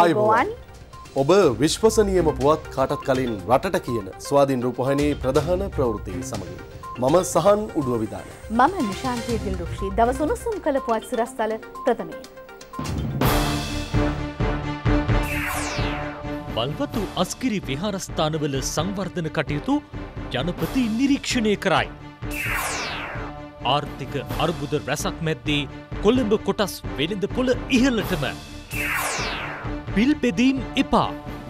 අයිබෝවන් ඔබ විශ්වසනියම පුවත් කාටත් කලින් රටට කියන ස්වාධීන් රූපහණයේ ප්‍රධාන ප්‍රවෘතිය සමගින්. මම සහන් උඩුව විධාන. මම නිශාන්තයදිල් රුක්ෂී දවසුනුසුම් කළ පුවත් සිරස්ථල ප්‍රථමය. බල්වතු අස්කිරි විහාරස්ථානවල සංවර්ධන කටයුතු ජනපති නිරීක්ෂණය කරයි. ආර්ථික අර්බුද රැසක් මැද්දී කොළඹ කොටස් වෙළඳ පොළ ඉහලටම බිල් බෙදීම් එපා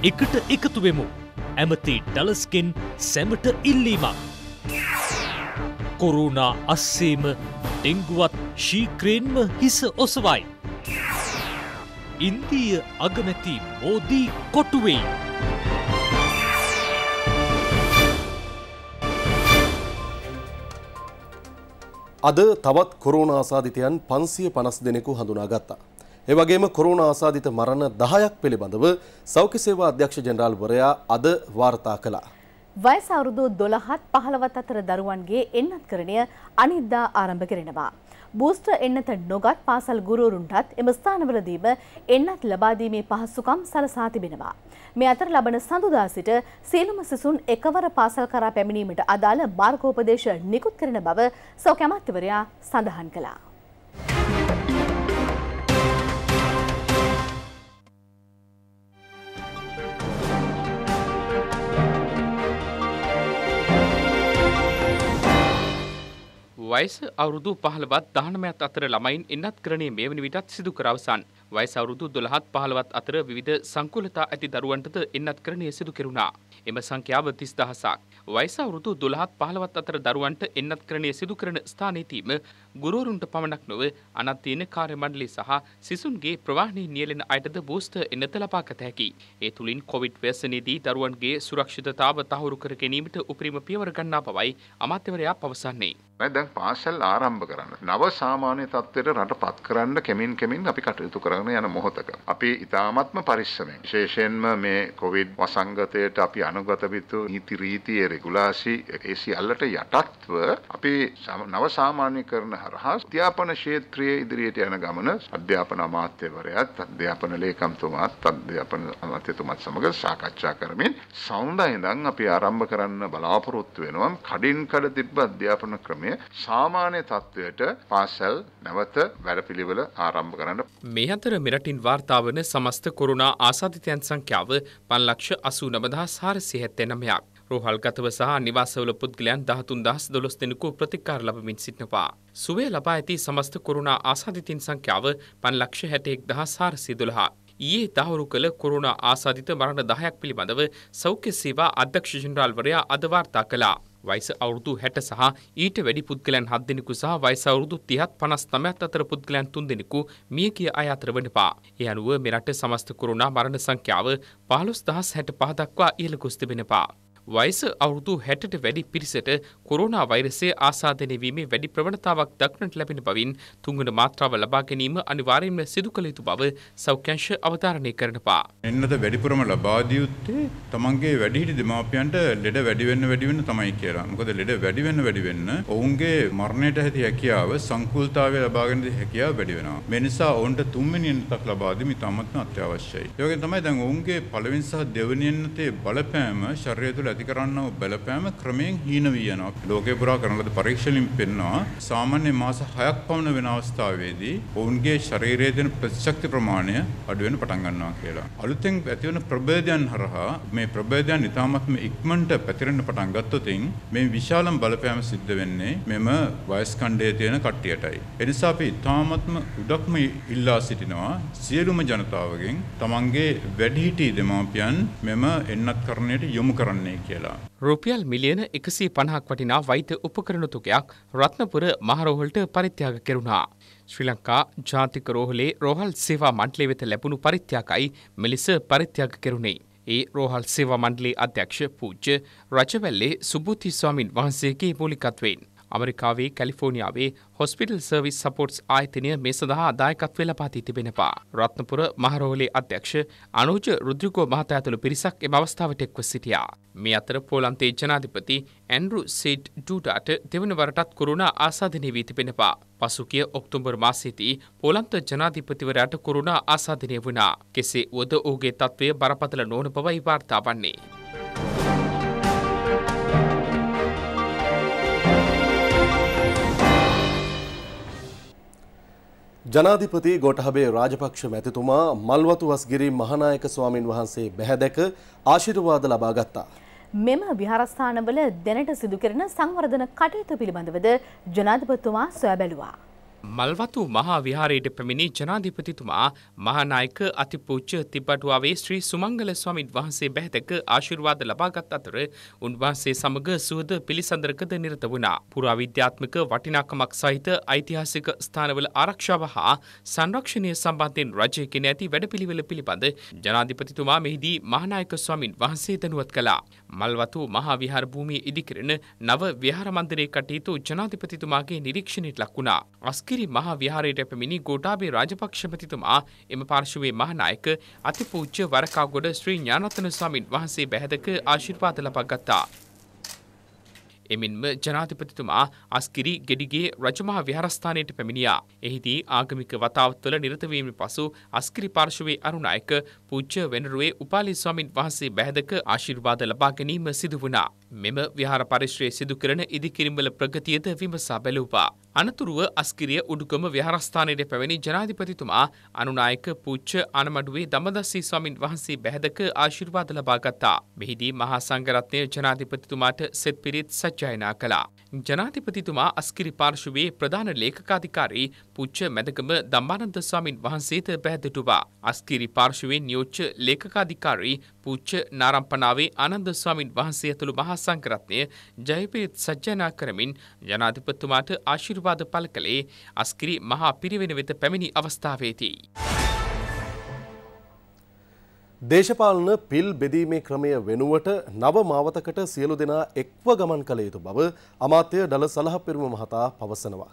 එකට එකතුවෙමු ඇමති ඩලස්කෙන් සැමට ඉල්ලීමක් කොරුණා අස්සේම ඩෙංගුවත් ශීක්‍රයෙන්ම හිස ඔසවයි ඉන්දීය අගමැති මෝදී කොටුවෙයි අද තවත් කොරෝණ ආසාධිතයන් පන්සිය පනස් දෙනෙකු හඳුනා ගත්තා එවගේම කොරෝනා ආසාදිත මරණ 10ක් පිළිබඳව සෞඛ්‍ය සේවා අධ්‍යක්ෂ ජෙනරාල්වරයා අද වාර්තා කළා. වයස අවුරුදු 12ත් 15ත් අතර දරුවන්ගේ එන්නත්කරණය අනිද්දා ආරම්භ කරනවා. බූස්ටර් එන්නත නොගත් පාසල් ගුරුවරුන්ටත් එම ස්ථානවලදීම එන්නත් ලබා දීමේ පහසුකම් සලසා තිබෙනවා. මේ අතර ලබන සඳුදා සිට සියලුම සිසුන් එකවර පාසල් කරා පැමිණීමට අදාළ මාර්ගෝපදේශ නිකුත් කරන බව සෞඛ්‍ය අමාත්‍යවරයා සඳහන් කළා. වයස අවුරුදු පහළවත් දහනමයත් අතර ළමයින් එන්නත් කරණය මේ වනි විටත් සිදු කරවසන්. වයස අවුරුදු දොළහත් පහළවත් අතර විධ සංකුලතා ඇති දරුවන්ටද එන්නත් කරණය සිදු කෙරුණා. එම සංඛ්‍යාව තිස් දහසක්. වයස අවුරුදු දොළහත් පහළවත් අතර දරුවන්ට එන්නත් කරණය සිදු කරන ස්ථානයේදීම ගුරුවරුන්ට පමණක් නොව අනත් තියෙන කාර්ය මණ්ඩලය සහ සිසුන්ගේ ප්‍රවාහනයේ නියැලෙන අයටද බූස්ටර් එන්නත ලබා ගත හැකියි. ඒ තුලින් කොවිඩ් ව්‍යසනයේදී දරුවන්ගේ සුරක්ෂිතතාව තහවුරු කර ගැනීමට උපරිම පියවර ගන්නා බවයි අමාත්‍යවරයා පවසන්නේ. දැන් පාසල් ආරම්භ කරන්න. නව සාමාන්‍ය තත්ත්වයට රටපත් කරන්න කෙමින් කෙමින් අපි කටයුතු කරන යන මොහොතක. අපි ඉතාමත්ම පරිස්සමෙන් විශේෂයෙන්ම මේ කොවිඩ් වසංගතයට අපි අනුගත යුතු නීති රීතියේ රෙගුලාසි ඒ සියල්ලට යටත්ව අපි නව සාමාන්‍යකරණ හරහා අධ්‍යාපන ක්ෂේත්‍රයේ ඉදිරියට යන ගමන අධ්‍යාපන අමාත්‍යවරයාත් අධ්‍යාපන ලේකම්තුමාත් අධ්‍යාපන අමාත්‍යතුමාත් සමග සාකච්ඡා කරමින් සවුන්දා ඉඳන් අපි ආරම්භ කරන්න බලාපොරොත්තු වෙනවා. කඩින් කඩ තිබ්බ අධ්‍යාපන ක්‍රමය ක්‍රමය සාමාන්‍ය තත්ත්වයට පාසැල් නැවත වැඩපිළිවෙල ආරම්භ කරන්න. මේ අතර මෙරටින් වාර්තාාවන සමස්ත කොරුණා ආසාධිතයන් සංඛ්‍යාව පන්ලක්ෂ අසූ නමදා සාරසිහැත්තැනමයක්. රෝහල්ගතව සහ නිවාසවල පුද්ගලයන් දහතුන් දහස් දොළොස් දෙනෙකු ප්‍රතිකාර ලබමින් සිටිනවා. සුවේ ලබා ඇති සමස්ත කොරුණා ආසාධිතින් සංඛ්‍යාව පන්ලක්ෂ හැටෙක් දහස් සාරසිය දොළහා. ඊයේ තහවුරු කළ කොරුණා ආසාධිත මරණ දහයක් පිළිබඳව සෞඛ්‍ය සේවා අධ්‍යක්ෂ ජනරාල්වරයා අද වාර්තා කළා. වයිස අවුරුදු හැට සහ ඊට වැඩි පුද්ගලයන් හත් දෙනෙකු සහ වයිස අවුරුදු තිහත් පනස් නමයත් අතර පුද්ගලයන් තුන් දෙනෙකු මිය කිය අය අතර වනපා. ඒ අනුව මෙරට සමස්ත කුරුණා මරණ සංඛ්‍යාව පහළොස් දහස් හැට පහ දක්වා ඉහළ ගොස් තිබෙනපා. වයස අවුරුදු 60ට වැඩි පිරිසට කොරෝනා වෛරසය ආසාදනය වීමේ වැඩි ප්‍රවණතාවක් දක්නට ලැබෙන බවින් තුන්වන මාත්‍රාව ලබා ගැනීම අනිවාර්යයෙන්ම සිදු කළ යුතු බව සෞඛ්‍යංශ අවධාරණය කරනවා. එන්නත වැඩිපුරම ලබා දිය යුත්තේ තමන්ගේ වැඩිහිටි දෙමාපියන්ට ලෙඩ වැඩි වෙන්න වැඩි වෙන්න තමයි කියලා. මොකද ලෙඩ වැඩි වෙන්න වැඩි වෙන්න ඔවුන්ගේ මරණයට ඇති හැකියාව සංකූලතාවය ලබා ගැනීමේ හැකියාව වැඩි වෙනවා. මේ නිසා ඔවුන්ට තුන්වෙනි එන්නතක් ලබා දීම ඉතාමත්ම අත්‍යවශ්‍යයි. ඒ වගේ තමයි දැන් ඔවුන්ගේ පළවෙනි සහ දෙවෙනි එන්නතේ බලපෑම ශරීරය තුළ ඇති කරන්න බලපෑම ක්‍රමයෙන් හීන වී යනවා. ලෝකේ පුරා කරන ලද පරීක්ෂණින් පෙන්නවා සාමාන්‍ය මාස 6ක් පමණ වෙන අවස්ථාවේදී ඔවුන්ගේ ශරීරයේ තියෙන ප්‍රතිශක්ති ප්‍රමාණය අඩු වෙන පටන් ගන්නවා කියලා. අලුතෙන් ඇතිවන ප්‍රබේදයන් හරහා මේ ප්‍රබේදයන් ඉතාමත්ම ඉක්මනට පැතිරෙන්න පටන් ගත්තොතින් මේ විශාලම බලපෑම සිද්ධ වෙන්නේ මෙම වයස් ඛණ්ඩයේ තියෙන කට්ටියටයි. එනිසා අපි ඉතාමත්ම උඩක්ම ඉල්ලා සිටිනවා සියලුම ජනතාවගෙන් තමන්ගේ වැඩිහිටි දෙමාපියන් මෙම එන්නත්කරණයට යොමු කරන්නේ කියලා. රුපියල් මිලියන එකසේ පණහක් වටිනා වෛද්‍ය උපකරණතුකයක් රත්නපුර මහරෝහලට පරිත්‍යාග කෙරුණා. ශ්‍රී ලංකා ජාතික රෝහලේ රෝහල් සේවා මණ්ඩලය වෙත ලැබුණු පරිත්‍යාගයි මෙලෙස පරිත්‍යාග කෙරුණේ. ඒ රෝහල් සේවා මණ්ඩලේ අධ්‍යක්ෂ පූජ්‍ය රජවැල්ලේ සුබුති ස්වාමින් වහන්සේගේ මූලිකත්වයෙන් අමරිකාවේ කැලිෆෝනිියාවේ හොස්පිටල් සර්විස් සපෝට්ස් ආයතනය මේ සඳහා දායකත්වය ලපාති තිබෙනවා. රත්නපුර මහරෝලේ අධ්‍යක්ෂ අනුජ රුද්‍රකෝ මහතා ඇතුළු පිරිසක් එම අවස්ථාවට එක්ව සිටියා. මේ අතර පෝලන්තේ ජනාධිපති ඇන්ඩරු සේට් ඩූටාට දෙවන වරටත් කරුණා ආසාධනය වී තිබෙනවා. පසුකිය ඔක්තුම්බර් මාසේදී පෝලන්ත ජනාධිපතිවරයාට කරුණා ආසාධනය වුණා. කෙසේ වුවද ඔහුගේ තත්ත්වය බරපතල නොවන බවයි වාර්තා වන්නේ. ජනාධිපති ගොටහබේ රාජපක්ෂ මැතිතුමා මල්වතු වස්ගිරි මහනායක ස්වාමින් වහන්සේ බැහැදැක ආශිර්වාද ලබා ගත්තා. මෙම විහාරස්ථානවල දැනට සිදුකරන සංවර්ධන කටයුතු පිළිබඳවද ජනාධිපතිතුමා සොයා බැලුවා. මල්වතු මහා විහාරයට පැමිණි ජනාධිපතිතුමා මහානායක අතිපූච්ච තිබ්බටුවාවේ ශ්‍රී සුමංගල ස්වාමින් වහන්සේ බැහැතක ආශිර්වාද ලබාගත් අතර උන්වහන්සේ සමග සුවද පිළිසඳරකද නිරත වුණා. පුරාවිද්‍යාත්මක වටිනාකමක් සහිත ඓතිහාසික ස්ථානවල ආරක්ෂාව හා සංරක්ෂණය සම්බන්ධයෙන් රජය කෙන ඇති වැඩපිළිවෙල පිළිබඳ ජනාධිපතිතුමා මෙහිදී මහානායක ස්වාමින් වහන්සේ දැනුවත් කළා. මල්වතු මහා විහාර භූමියේ ඉදිකරන නව විහාර මන්දිරයේ කටයුතු ජනාධිපතිතුමාගේ නිරීක්ෂණයට ලක් වුණා. අස්ක අස්කිරි මහා විහාරයට පැමිණි ගෝඨාභය රාජපක්ෂපතිතුමා එම පාර්ශවයේ මහානායක අතිපූජ්‍ය වරකාගොඩ ශ්‍රී ඥානරත්න ස්වාමින් වහන්සේ බැහැදක ආශිර්වාද ලබා ගත්තා. එමෙන්ම ජනාධිපතිතුමා අස්කිරි ගෙඩිගේ රජමහා විහාරස්ථානයට පැමිණියා. එහිදී ආගමික වතාවත්වල නිරත වීමෙන් පසු අස්කිරි පාර්ශවයේ අරුණායක පූජ්‍ය වෙනරුවේ උපාලි ස්වාමින් වහන්සේ බැහැදක ආශිර්වාද ලබා ගැනීම සිදු වුණා. මෙම විහාර පරිශ්‍රයේ සිදු කරන ඉදිකිරීම්වල ප්‍රගතියද විමසා බැලුවා. අනතුරුව අස්කිරිය උඩුගම විහාරස්ථානයට පැවැනි ජනාධිපතිතුමා අනුනායක පූච්ච අනමඩුවේ දමදස්සී ස්වාමින් වහන්සේ බැහැදක ආශිර්වාද ලබාගත්තා. මෙහිදී මහා සංඝරත්නය ජනාධිපතිතුමාට සෙත් පිරිත් සජ්ජායනා කළා. ජනාධිපතිතුමා අස්කිරි පාර්ශවයේ ප්‍රධාන ලේඛකාධිකාරී පුච්ච මැදගම ධම්මානන්ද ස්වාමින් වහන්සේට බැහැදටුවා. අස්කිරි පාර්ශවයේ නියෝච්ච ලේඛකාධිකාරී පුච්ච නාරම්පනාවේ ආනන්ද ස්වාමින් වහන්සේ ඇතුළු මහා සංඝරත්නය ජයපිරිත් සජ්ජායනා කරමින් ජනාධිපතිතුමාට ආශිර්වාද ආශිර්වාද පළ කළේ අස්කිරි මහා පිරිවෙන වෙත පැමිණි අවස්ථාවේදී. දේශපාලන පිල් බෙදීමේ ක්‍රමය වෙනුවට නව මාවතකට සියලු දෙනා එක්ව ගමන් කළ යුතු බව අමාත්‍ය ඩල සලහ පෙරුම මහතා පවසනවා.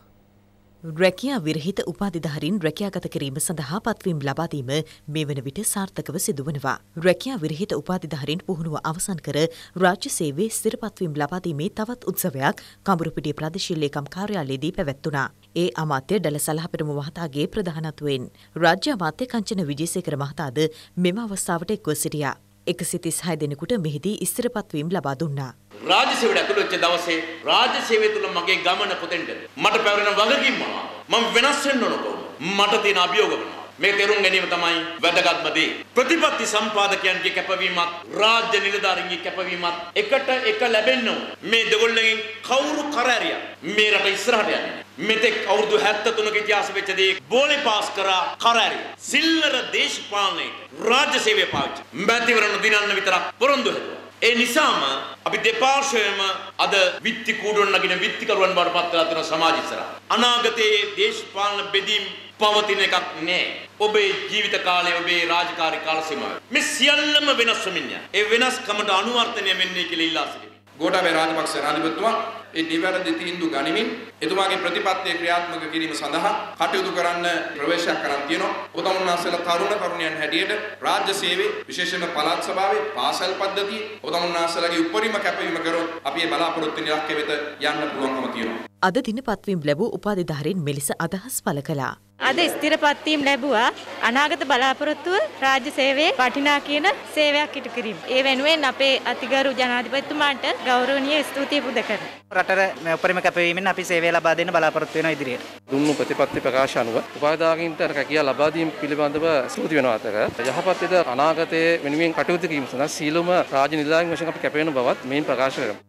රැකියා විරහිත උපාධිධාරීන් රැකියාගත කිරීම සඳහා පත්වීම් ලබාදීම මේ වන විට සාර්ථකව සිදුවනවා. රැකියා විරහිත උපාධිධාරීන් පුහුණුව අවසන් කර රාජ්‍ය සේවේ ස්ථිරපත්වීම් ලබාදීමේ තවත් උත්සවයක් කඹුරුපිටිය ප්‍රාදේශීය ලේකම් කාර්යාලයේදී පැවැත්වුණා. ඒ අමාත්‍ය ඩල සලහපෙරමු මහතාගේ ප්‍රධානත්වයෙන් රාජ්‍ය අමාත්‍ය කංචන විජේසේකර මහතාද මෙම අවස්ථාවට එක්ව සිටියා. එකසිතිස් හය දෙනෙකුට මෙහිදී ඉස්තරපත්වීම් ලබා දුන්නා. රාජසේවට ඇතුළු වෙච්ච දවසේ රාජසේවය තුල මගේ ගමන කොතෙන්ද? මට පැවරෙන වගකීම් මොනවාද? මම වෙනස් වෙන්න ඕන කොහොමද? මට තියෙන අභියෝග මොනවාද? මේ තේරුම් ගැනීම තමයි වැදගත්ම දේ. ප්‍රතිපත්ති සම්පාදකයන්ගේ කැපවීමත් රාජ්‍ය නිලධාරීන්ගේ කැපවීමත් එකට එක ලැබෙන්න ඕන. මේ දෙගොල්ලගෙන් කවුරු කරදරියක් මේ රට ඉස්සරහට යන්නේ මෙතෙක් අවුරුදු 73ක ඉතිහාස වෙච්ච දේ බෝලේ පාස් කරා කරරි සිල්ලර දේශපාලනයේ රාජ්‍ය සේවය පාවිච්චි මැතිවරණ දිනන්න විතරක් පොරොන්දු හැදුවා ඒ නිසාම අපි දෙපාර්ශ්වයම අද විත්ති කූඩුවන් නගින විත්තිකරුවන් බවට පත් වෙලා තියෙන සමාජ ඉස්සරහා අනාගතයේ දේශපාලන බෙදීම් පවතින එකක් නෑ ඔබේ ජීවිත කාලය ඔබේ රාජකාරී කාල සීමාව මේ සියල්ලම වෙනස් වෙමින් යන ඒ වෙනස්කමට අනුවර්තනය වෙන්නේ කියලා ඉල්ලා සිටිනවා ගෝඨාභය රාජපක්ෂ රාජපතිතුමා ඒ නිවැරදි තීන්දුව ගනිමින් එතුමාගේ ප්‍රතිපත්තිය ක්‍රියාත්මක කිරීම සඳහා කටයුතු කරන්න ප්‍රවේශයක් කරන් තියෙනවා. ඔබතුමන්වහන්සේලා තරුණ තරුණියන් හැටියට රාජ්‍ය සේවයේ විශේෂයෙන්ම පළාත් සභාවේ පාසල් පද්ධතිය ඔබතුමන්වහන්සේලාගේ උපරිම කැපවීම කරොත් අපි මේ බලාපොරොත්තු ඉලක්කය වෙත යන්න පුළුවන්කම තියෙනවා. අද දිනපත්වීම් ලැබූ උපාධිධාරීන් මෙලෙස අදහස් පළ කළා. අද ස්ථිරපත්වීම් ලැබුවා අනාගත බලාපොරොත්තුව රාජ්‍ය සේවයේ වටිනා කියන සේවයක් ඉටු කිරීම. ඒ වෙනුවෙන් අපේ අතිගරු ජනාධිපතිතුමාට ගෞරවනීය ස්තුතිය පුද කරනවා. රටට මේ උපරිම කැපවීමෙන් අපි සේවය ලබා දෙන්න බලාපොරොත්තු වෙනවා ඉදිරියට. දුන්නු ප්‍රතිපත්ති ප්‍රකාශ අනුව උපාධිදායකින්ට රැකියාව ලබා දීම පිළිබඳව සූති වෙනවා අතර යහපත් ඉද අනාගතයේ වෙනුවෙන් කටයුතු කිරීම සඳහා සීලොම රාජ්‍ය නිලධාරීන් වශයෙන් අපි කැපවෙන බවත් මෙයින් ප්‍රකාශ කරමු.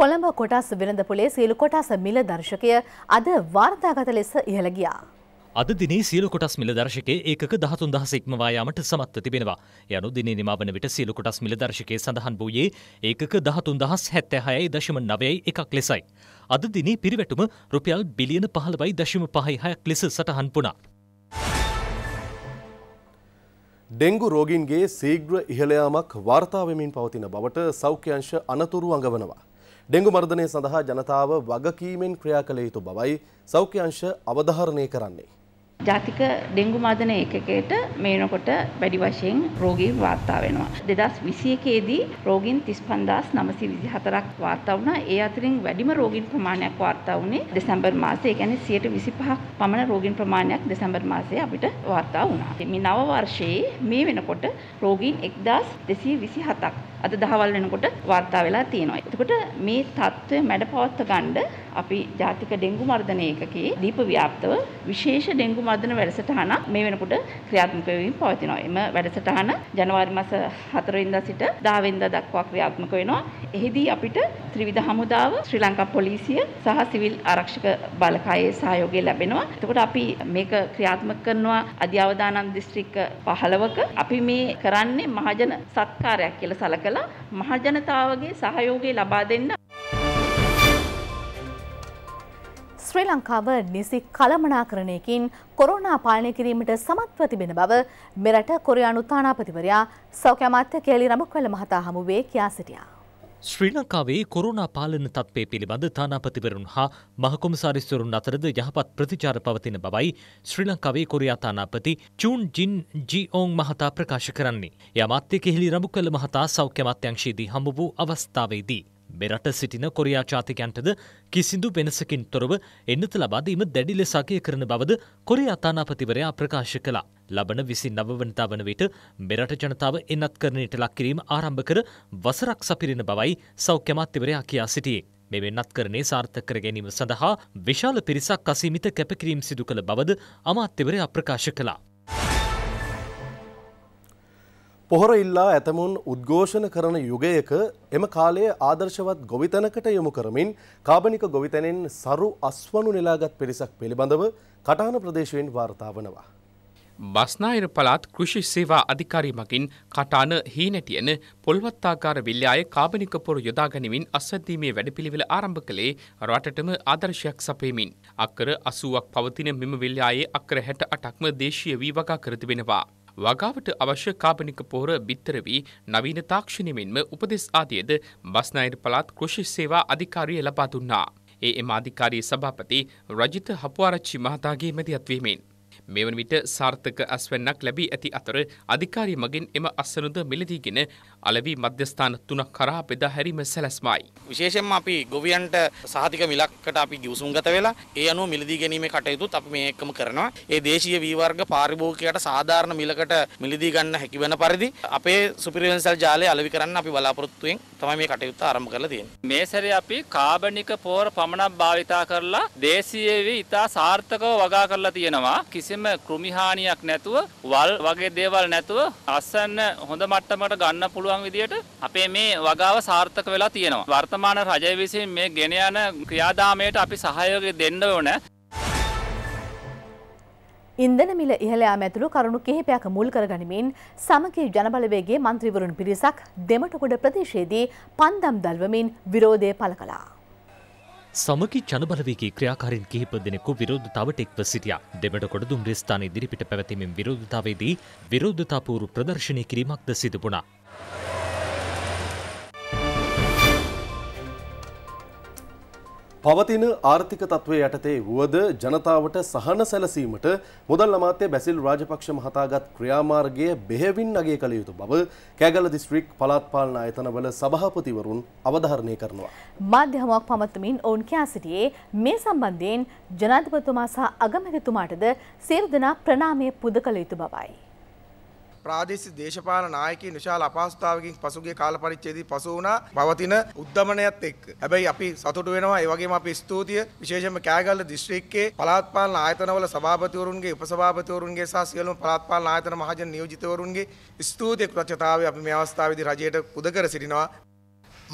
කොළඹ කොටස් වෙළඳපොලේ සියලු කොටස් මිල දර්ශකය අද වාර්තාගත ලෙස ඉහළ ගියා. අද දිනේ සියලු කොටස් මිල දර්ශකයේ ඒකක 13000 ඉක්මවා යාමට සමත්ව තිබෙනවා. යනු දිනේ නිමා වන විට සියලු කොටස් මිල දර්ශකයේ සඳහන් වූයේ ඒකක 13076.91ක් ලෙසයි. අද දිනේ පිරිවැටුම රුපියල් බිලියන 15.56ක් ලෙස සටහන් වුණා. ඩෙංගු රෝගීන්ගේ ශීඝ්‍ර ඉහළ යාමක් වාර්තා වෙමින් පවතින බවට සෞඛ්‍ය අංශ අනතුරු අඟවනවා. ඩෙංගු මර්ධනය සඳහා ජනතාව වගකීමෙන් ක්‍රියා කළ යුතු බවයි සෞඛ්‍ය අංශ අවධාරණය කරන්නේ. ජාතික ඩෙංගු මර්ධන ඒකකයට මේනකොට වැඩි වශයෙන් රෝගී වාර්තා වෙනවා. 2021ේදී රෝගීන් 35924ක් වාර්තා වුණා. ඒ අතරින් වැඩිම රෝගීන් ප්‍රමාණයක් වාර්තා වුණේ දෙසැම්බර් මාසයේ. ඒ කියන්නේ 125ක් පමණ රෝගීන් ප්‍රමාණයක් දෙසැම්බර් මාසයේ අපිට වාර්තා වුණා. මේ නව වර්ෂයේ මේ වෙනකොට රෝගීන් 1227ක් අද දහවල් වෙනකොට වාර්තා වෙලා තියෙනවා. එතකොට මේ தত্ত্বය මැඩ පවත්ව ගන්න අපි ජාතික ඩෙංගු මර්ධන ඒකකයේ දීප ව්‍යාප්තව විශේෂ ඩෙංගු සංවර්ධන වැඩසටහන මේ වෙනකොට ක්‍රියාත්මක වෙමින් පවතිනවා. එම වැඩසටහන ජනවාරි මාස 4 වෙනිදා සිට 10 වෙනිදා දක්වා ක්‍රියාත්මක වෙනවා. එෙහිදී අපිට ත්‍රිවිධ හමුදාව, ශ්‍රී ලංකා පොලිසිය සහ සිවිල් ආරක්ෂක බලකායේ සහයෝගය ලැබෙනවා. එතකොට අපි මේක ක්‍රියාත්මක කරනවා අධ්‍යවදානම් දිස්ත්‍රික්ක 15ක. අපි මේ කරන්නේ මහජන සත්කාරයක් කියලා සලකලා මහජනතාවගේ සහයෝගය ලබා දෙන්න ශ්‍රී ලංකාව නිසි කළමනාකරණයකින් කොරෝනා පාලනය කිරීමට සමත්ව තිබෙන බව මෙරට කොරයානු තානාපතිවරයා සෞඛ්‍ය අමාත්‍ය කේලි රඹුක්වැල මහතා හමුවේ කියා සිටියා. ශ්‍රී ලංකාවේ කොරෝනා පාලන තත්ත්වය පිළිබඳ තානාපතිවරුන් හා මහකොමසාරිස්වරුන් අතරද යහපත් ප්‍රතිචාර පවතින බවයි ශ්‍රී ලංකාවේ කොරියා තානාපති චූන් ජින් ජීඕන් මහතා ප්‍රකාශ කරන්නේ. යමාත්‍ය කෙහිලි රඹුක්වැල මහතා සෞඛ්‍ය අමාත්‍යංශයේදී හමු වූ අවස්ථාවේදී මෙරට සිටින කොරියා ජාතිකයන්ටද කිසිදු වෙනසකින් තොරව එන්නත ලබාදීම දැඩි ලෙසාකය කරන බවද කොරියා අතානාපතිවරයා ප්‍රකාශ කළා. ලබන විසි නවවනතා වන විට මෙරට ජනතාව එන්නත් කරණයට ලක්කිරීම ආරම්භ කර වසරක් සපිරෙන බවයි සෞඛ්‍යමත්තිවරයා කියා සිටියේ. මෙ වෙන්නත් කරණේ සාර්ථක කර ගැනීම සඳහා විශාල පිරිසක් අසීමිත කැපකිරීම් සිදු කළ බවද අමාත්‍යවරයා ප්‍රකාශ කළා. පොහොර ඉල්ලා ඇතමුන් උද්ඝෝෂණ කරන යුගයක එම කාලයේ ආදර්ශවත් ගොවිතැනකට යොමු කරමින් කාබනික ගොවිතැනෙන් සරු අස්වනු නෙලාගත් පිරිසක් පිළිබඳව කටාන ප්‍රදේශයෙන් වාර්තා වනවා. බස්නාහිර පළාත් කෘෂි සේවා අධිකාරී මගින් කටාන හීනැටියන පොල්වත්තාකාර විල්ලාය කාබනික පොර යොදා ගැනීමෙන් අසද්දීමේ වැඩපිළිවෙල ආරම්භ කළේ රටටම ආදර්ශයක් සපයමින් අක්කර 80ක් පවතින මෙම විල්ලායේ අක්කර 68ක්ම දේශීය වී වගා කර තිබෙනවා. වගාවට අවශ්‍ය කාබනික පොහොර බිත්තර වී නවීන තාක්ෂණය මෙන්ම උපදෙස් ආදියද බස්නාහිර පළාත් කෘෂි සේවා අධිකාරිය ලබා දුන්නා. ඒ එම අධිකාරී සභාපති රජිත හපුආරච්චි මහතාගේ මැදිහත්වීමෙන්. මෙවන විට සාර්ථක අස්වැන්නක් ලැබී ඇති අතර අධිකාරී මගින් එම අස්සනුද මිලදීගෙන අලවී මධ්‍යස්ථාන තුනක් කරා බෙදා හැරීම සැලැස්මයි. විශේෂයෙන්ම අපි ගොවියන්ට සහතික මිලක්කට අපි ගිවිසුම් ගත වෙලා ඒ අනුව මිලදී ගැනීමේ කටයුතුත් අපි මේ එක්කම කරනවා. ඒ දේශීය වී වර්ග පාරිභෝගිකයට සාධාරණ මිලකට මිලදී ගන්න හැකි වෙන පරිදි අපේ සුපිරිවෙන්සල් ජාලය අලවි කරන්න අපි බලාපොරොත්තුෙන් තමයි මේ කටයුත්ත ආරම්භ කරලා තියෙන්නේ. මේ සැරේ අපි කාබනික පෝර පමණක් භාවිතා කරලා දේශීය වී ඉතා සාර්ථකව වගා කරලා තියෙනවා. කිසිම කෘමි හානියක් නැතුව වල් වගේ දේවල් නැතුව අසන්න හොඳ මට්ටමකට ගන්න පුළුවන් පුළුවන් විදියට අපේ මේ වගාව සාර්ථක වෙලා තියෙනවා. වර්තමාන රජය විසින් මේ ගෙන යන ක්‍රියාදාමයට අපි සහයෝගය දෙන්න ඕන. ඉන්දන මිල ඉහළයා ඇතුළු කරුණු කිහිපයක් මුල් කරගනිමින් සමකී ජනබලවේගේ මන්ත්‍රීවරුන් පිරිසක් දෙමටකොඩ ප්‍රදේශයේදී පන්දම් දල්වමින් විරෝධය පළ කළා. සමකි ජනබලවේගේ ක්‍රියාකාරින් කිහිප දෙනෙකු විරෝධතාවට එක්ව සිටියා. දෙමටකොඩ දුම්රිස්ථාන ඉදිරිපිට පැවතීමෙන් විරෝධතාවේදී විරෝධතාපූරු ප්‍රදර්ශනය කිරීමක්ද සිදුපුණා. පවතින ආර්ථික තත්ත්වය යටතේ වුවද ජනතාවට සහන සැලසීමට මුදල් අමාත්‍ය බැසිල් රාජපක්ෂ මහතාගත් ක්‍රියාමාර්ගය බෙහෙවින් අගේ කළ යුතු බව කෑගල දිස්ත්‍රික් පළාත් පාලන ආයතනවල සභාපතිවරුන් අවධාරණය කරනවා. මාධ්‍යමක් පමත්තමින් ඔවුන් කියා සිටියේ මේ සම්බන්ධයෙන් ජනාධිපතිතුමා සහ අගමැතිතුමාටද සියලු දෙනා ප්‍රණාමය පුද කළ යුතු බවයි. ප්‍රාදේශීය දේශපාලන නායකයින් විශාල අපහසුතාවකින් පසුගිය කාල පරිච්ඡේදයේ පසු වුණා පවතින උද්දමනයත් එක්ක. හැබැයි අපි සතුටු වෙනවා. ඒ වගේම අපි ස්තුතිය විශේෂයෙන්ම කෑගල්ල දිස්ත්‍රික්කයේ පළාත් පාලන ආයතනවල සභාපතිවරුන්ගේ උපසභාපතිවරුන්ගේ සහ සියලුම පළාත් පාලන ආයතන මහජන නියෝජිතවරුන්ගේ ස්තුතිය කෘතඥතාවය අපි මේ අවස්ථාවේදී රජයට පුද කර සිටිනවා.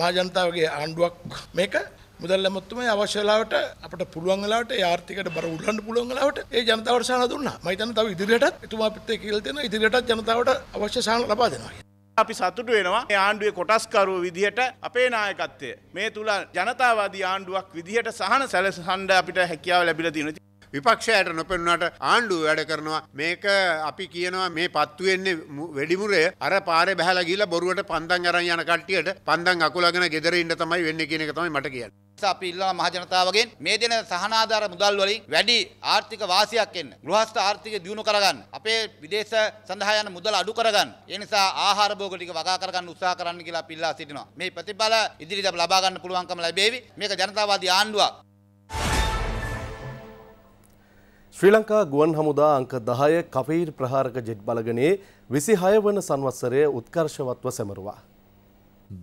මහජනතාවගේ ආණ්ඩුවක් මේක මුදල් ඇමතුමේ අවශ්‍ය වෙලාවට අපිට පුළුවන් වෙලාවට ඒ ආර්ථිකයට බර උල්ලන්න පුළුවන් වෙලාවට ඒ ජනතාවට සහන දුන්නා. මම හිතන්නේ තව ඉදිරියටත් එතුමා අපිත් ඒ කියලා දෙනවා ඉදිරියටත් ජනතාවට අවශ්‍ය සහන ලබා දෙනවා. අපි සතුටු වෙනවා මේ ආණ්ඩුවේ කොටස්කරුවෝ විදිහට අපේ නායකත්වය මේ තුල ජනතාවාදී ආණ්ඩුවක් විදිහට සහන සැලසහන්න අපිට හැකියාව ලැබිලා තියෙනවා. විපක්ෂයට නොපෙනුනට ආණ්ඩුව වැඩ කරනවා මේක අපි කියනවා මේ පත්තු වෙන්නේ වෙඩිමුරේ අර පාරේ බහැලා ගිහලා බොරුවට පන්දන් අරන් යන කට්ටියට පන්දන් අකුලගෙන ගෙදර ඉන්න තමයි වෙන්නේ කියන එක තමයි මට කියන්නේ අපි ඉල්ලන මහජනතාවගෙන් මේ දෙන සහනාධාර මුදල් වලින් වැඩි ආර්ථික වාසියක් එන්න. ගෘහස්ථ ආර්ථිකය දියුණු කරගන්න. අපේ විදේශ සඳහා යන මුදල් අඩු කරගන්න. ඒ නිසා ආහාර භෝග ටික වගා කරගන්න උත්සාහ කරන්න කියලා අපි ඉල්ලා සිටිනවා. මේ ප්‍රතිඵල ඉදිරියට ලබා ගන්න පුළුවන්කම ලැබේවි. මේක ජනතාවාදී ආණ්ඩුවක්. ශ්‍රී ලංකා ගුවන් හමුදා අංක 10 කපීර් ප්‍රහාරක ජෙට් බලගනේ 26 වන සංවත්සරයේ උත්කර්ෂවත්ව සැමරුවා.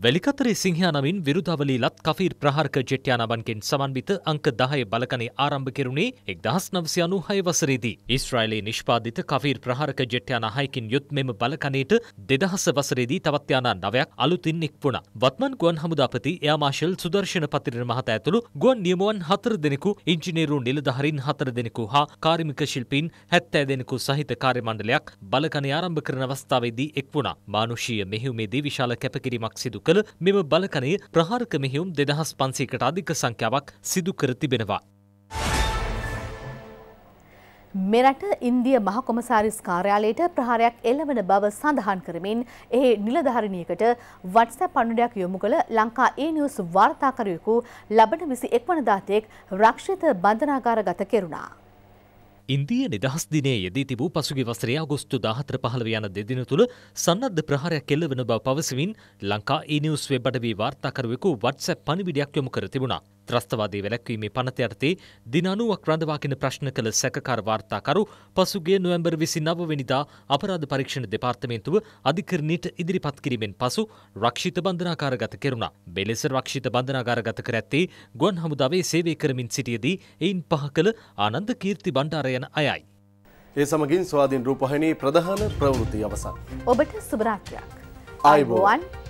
වැලිකතරේ සිංහයා නමින් විරුදාවලීලත් කෆීර් ප්‍රහාරක ජෙට්යානාවන්ගෙන් සමන්විත අංක දහය බලකනේ ආරම්භ කෙරුණේ එක් දහස් නවසි අනු හය වසරේදී. ඉස්රායිලයේ නිෂ්පාදිත කෆීර් ප්‍රහාරක ජෙට්යාන හයකින් යුත් මෙම බලකනයට දෙදහස වසරේදී තවත්යානා නවයක් අලුතින් එක්වුණ. වත්මන් ගුවන් හමුදාපති එයාමාශල් සුදර්ශන පතිරන මහත ඇතුළු ගුවන් නියමුවන් හතර දෙනෙකු ඉංජිනේරු නිලධහරින් හතර දෙනෙකු හා කාර්මික ශිල්පීන් හැත්තෑ දෙනෙකු සහිත කාර්යමණ්ඩලයක් බලකන ආරම්භ කරන අවස්ථාවේදී එක්වුණ. මානුෂීය මෙහිුමේදී විශාල කැපකිරීමක් සිද සිදු කළ මෙම බලකනය ප්‍රහාරක මෙහිුම් දෙදහස් පන්සේකට අධික සංඛ්‍යාවක් සිදු කර තිබෙනවා. මෙරට ඉන්දිය මහකොමසාරිස් කාර්යාලයට ප්‍රහාරයක් එල්ලවන බව සඳහන් කරමින් එහි නිලධාරිණියකට වට්සැප් පණුඩයක් යොමු කළ ලංකා ඒ නිවුස් වාර්තාකරයෙකු ලබන විසි එක්වනදාතයෙක් රක්ෂිත බන්ධනාගාර ගත කෙරුණා. ඉන්දිය නිදහස් දිනේ යෙදී තිබූ පසුගිය වසරේ අගෝස්තු 14 15 යන දෙදින තුල සන්නද්ධ ප්‍රහාරයක් එල්ල වන බව පවසමින් ලංකා ඊනිවුස් වෙබ් අඩවියේ වාර්තාකරුවෙකු WhatsApp පණිවිඩයක් යොමු කර තිබුණා. ත්‍රස්තවාදී වැළැක්වීමේ පනත යටතේ දින අනුවක් රඳවාගෙන ප්‍රශ්න කළ සැකකාර වාර්තාකරු පසුගිය නොවැම්බර් විසි නවවෙනිදා අපරාධ පරීක්ෂණ දෙපාර්තමේන්තුව අධිකරණයට ඉදිරිපත් කිරීමෙන් පසු රක්ෂිත බන්ධනාකාරගත කෙරුණා. මෙලෙස රක්ෂිත බන්ධනාකාරගත කර ඇත්තේ ගුවන් හමුදාවේ සේවය කරමින් සිටියදී එයින් පහ කළ ආනන්ද කීර්ති බණ්ඩාර යන අයයි. ඒ සමගින් ස්වාධීන් රූපහිනී ප්‍රධාන ප්‍රවෘත්ති අවසන්. ඔබට සුභරාත්‍රයක්. ආයුබෝවන්.